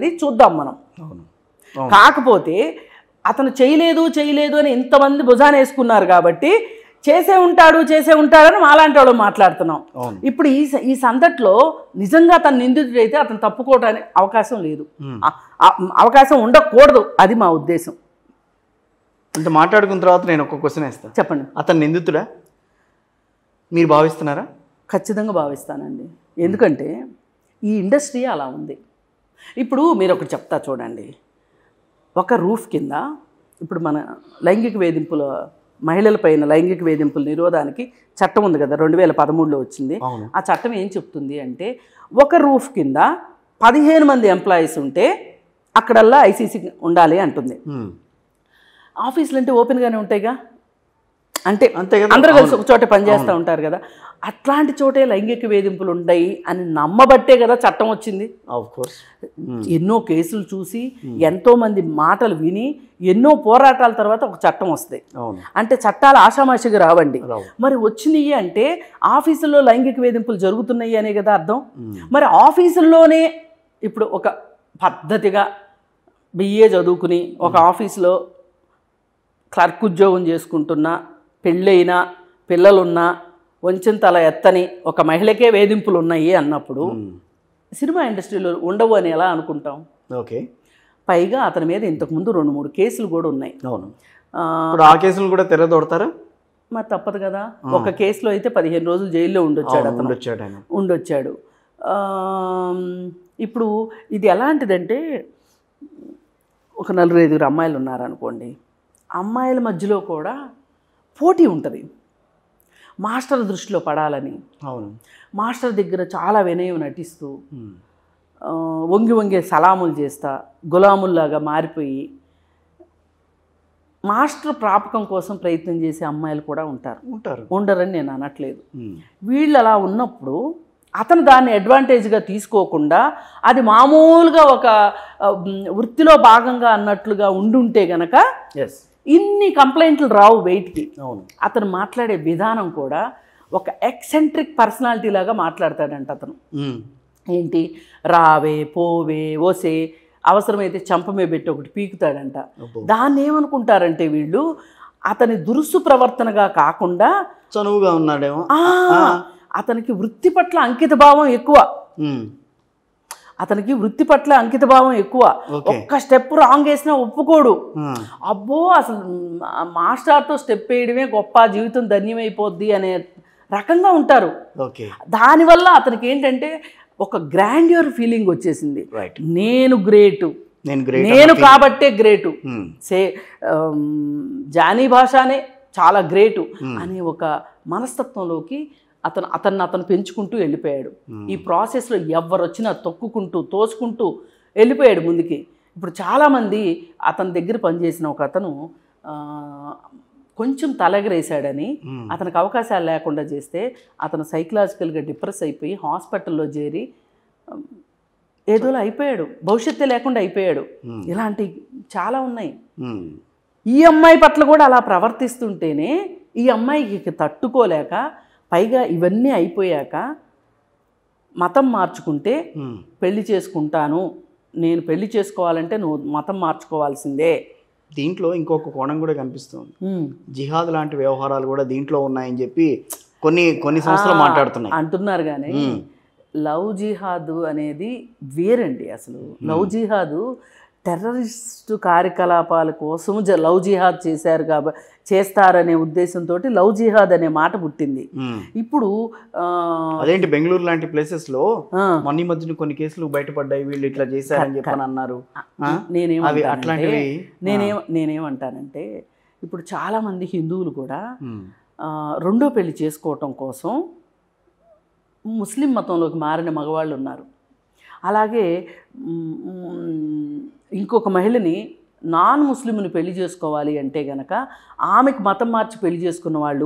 అది చూద్దాం మనం కాకపోతే అతను చేయలేదు చేయలేదు అని ఇంతమంది భుజాన్ని వేసుకున్నారు కాబట్టి చేసే ఉంటాడు చేసే ఉంటాడని మాలాంటి వాళ్ళు మాట్లాడుతున్నాం ఇప్పుడు ఈ ఈ సందట్లో నిజంగా అతను నిందితుడైతే అతను తప్పుకోవడానికి అవకాశం లేదు అవకాశం ఉండకూడదు అది మా ఉద్దేశం అంటే మాట్లాడుకున్న తర్వాత నేను ఒక క్వశ్చన్ వేస్తాను చెప్పండి అతను నిందితుడా మీరు భావిస్తున్నారా ఖచ్చితంగా భావిస్తానండి ఎందుకంటే ఈ ఇండస్ట్రీ అలా ఉంది ఇప్పుడు మీరు ఒకటి చెప్తా చూడండి ఒక రూఫ్ కింద ఇప్పుడు మన లైంగిక వేధింపుల మహిళల పైన లైంగిక వేధింపుల నిరోధానికి చట్టం ఉంది కదా రెండు వేల పదమూడులో వచ్చింది ఆ చట్టం ఏం చెప్తుంది అంటే ఒక రూఫ్ కింద పదిహేను మంది ఎంప్లాయీస్ ఉంటే అక్కడల్లా ఐసీసీ ఉండాలి అంటుంది ఆఫీసులు అంటే ఓపెన్గానే ఉంటాయిగా అంటే అంతే అందరూ కలిసి ఒక చోట పనిచేస్తూ ఉంటారు కదా అట్లాంటి చోటే లైంగిక వేధింపులు ఉంటాయి అని నమ్మబట్టే కదా చట్టం వచ్చింది ఎన్నో కేసులు చూసి ఎంతో మంది మాటలు విని ఎన్నో పోరాటాల తర్వాత ఒక చట్టం వస్తాయి అంటే చట్టాలు ఆషామాషిగా రావండి మరి వచ్చినాయి అంటే ఆఫీసుల్లో లైంగిక వేధింపులు జరుగుతున్నాయి అనే కదా అర్థం మరి ఆఫీసుల్లోనే ఇప్పుడు ఒక పద్ధతిగా బిఏ చదువుకుని ఒక ఆఫీసులో క్లర్క్ ఉద్యోగం చేసుకుంటున్న పెళ్ళైనా పిల్లలున్నా వంచిన తల ఎత్తని ఒక మహిళకే వేధింపులు ఉన్నాయి అన్నప్పుడు సినిమా ఇండస్ట్రీలో ఉండవు అని ఎలా అనుకుంటాం ఓకే పైగా అతని మీద ఇంతకుముందు రెండు మూడు కేసులు కూడా ఉన్నాయి అవును ఆ కేసులు కూడా తెరదోడతారా మరి తప్పదు కదా ఒక కేసులో అయితే పదిహేను రోజులు జైల్లో ఉండొచ్చాడు అతను ఉండొచ్చాడు ఇప్పుడు ఇది ఎలాంటిదంటే ఒక నలుగురు ఐదుగురు అమ్మాయిలు ఉన్నారనుకోండి అమ్మాయిల మధ్యలో కూడా పోటీ ఉంటుంది మాస్టర్ దృష్టిలో పడాలని అవును మాస్టర్ దగ్గర చాలా వినయం నటిస్తూ వంగి వంగే సలాములు చేస్తా గులాముల్లాగా మారిపోయి మాస్టర్ ప్రాపకం కోసం ప్రయత్నం చేసే అమ్మాయిలు కూడా ఉంటారు ఉంటారు ఉండరని నేను అనట్లేదు వీళ్ళు అలా ఉన్నప్పుడు అతను దాన్ని అడ్వాంటేజ్గా తీసుకోకుండా అది మామూలుగా ఒక వృత్తిలో భాగంగా అన్నట్లుగా ఉండుంటే గనక ఎస్ ఇన్ని కంప్లైంట్లు రావు వెయిట్కి అతను మాట్లాడే విధానం కూడా ఒక ఎక్సెంట్రిక్ పర్సనాలిటీ లాగా మాట్లాడతాడంట అతను ఏంటి రావే పోవే ఓసే అవసరమైతే చంపమే పెట్టి ఒకటి పీకుతాడంట దాన్ని ఏమనుకుంటారంటే వీళ్ళు అతని దురుసు ప్రవర్తనగా కాకుండా చనువుగా ఉన్నాడేమో అతనికి వృత్తి పట్ల అంకిత భావం ఎక్కువ అతనికి వృత్తి పట్ల అంకితభావం ఎక్కువ ఒక్క స్టెప్ రాంగ్ వేసినా ఒప్పుకోడు అబ్బో అసలు మాస్టర్తో స్టెప్ వేయడమే గొప్ప జీవితం ధన్యమైపోద్ది అనే రకంగా ఉంటారు దానివల్ల అతనికి ఏంటంటే ఒక గ్రాండ్యూర్ ఫీలింగ్ వచ్చేసింది నేను గ్రేటు నేను కాబట్టే గ్రేటు hmm. సే జానీ భాషనే చాలా గ్రేటు hmm. అనే ఒక మనస్తత్వంలోకి అతను అతన్ని అతను పెంచుకుంటూ వెళ్ళిపోయాడు ఈ ప్రాసెస్లో ఎవరు వచ్చినా తొక్కుకుంటూ తోసుకుంటూ వెళ్ళిపోయాడు ముందుకి ఇప్పుడు చాలామంది అతని దగ్గర పనిచేసిన ఒక అతను కొంచెం తలగరేశాడని అతనికి అవకాశాలు లేకుండా చేస్తే అతను సైకలాజికల్గా డిప్రెస్ అయిపోయి హాస్పిటల్లో చేరి ఏదోలా అయిపోయాడు భవిష్యత్తే లేకుండా అయిపోయాడు ఇలాంటి చాలా ఉన్నాయి ఈ అమ్మాయి పట్ల కూడా అలా ప్రవర్తిస్తుంటేనే ఈ అమ్మాయికి తట్టుకోలేక పైగా ఇవన్నీ అయిపోయాక మతం మార్చుకుంటే పెళ్లి చేసుకుంటాను నేను పెళ్లి చేసుకోవాలంటే నువ్వు మతం మార్చుకోవాల్సిందే దీంట్లో ఇంకొక కోణం కూడా కనిపిస్తుంది జిహాద్ లాంటి వ్యవహారాలు కూడా దీంట్లో ఉన్నాయని చెప్పి కొన్ని కొన్ని సంస్థలు మాట్లాడుతున్నాయి అంటున్నారు కానీ లవ్ జిహాద్ అనేది వేరండి అసలు లవ్ జిహాదు టెర్రరిస్టు కార్యకలాపాల కోసము జ లవ్ జిహాద్ చేశారు కాబట్టి చేస్తారనే ఉద్దేశంతో లవ్ జిహాద్ అనే మాట పుట్టింది ఇప్పుడు అదేంటి బెంగళూరు లాంటి ప్లేసెస్ లో మొన్న మధ్యన కొన్ని కేసులు బయటపడ్డాయి వీళ్ళు ఇట్లా చేశారని చెప్పని అన్నారు నేనేమంటానంటే ఇప్పుడు చాలా మంది హిందువులు కూడా రెండో పెళ్లి చేసుకోవటం కోసం ముస్లిం మతంలోకి మారిన మగవాళ్ళు ఉన్నారు అలాగే ఇంకొక మహిళని నాన్ ముస్లింని పెళ్లి చేసుకోవాలి అంటే గనక ఆమెకు మతం మార్చి పెళ్లి చేసుకున్న వాళ్ళు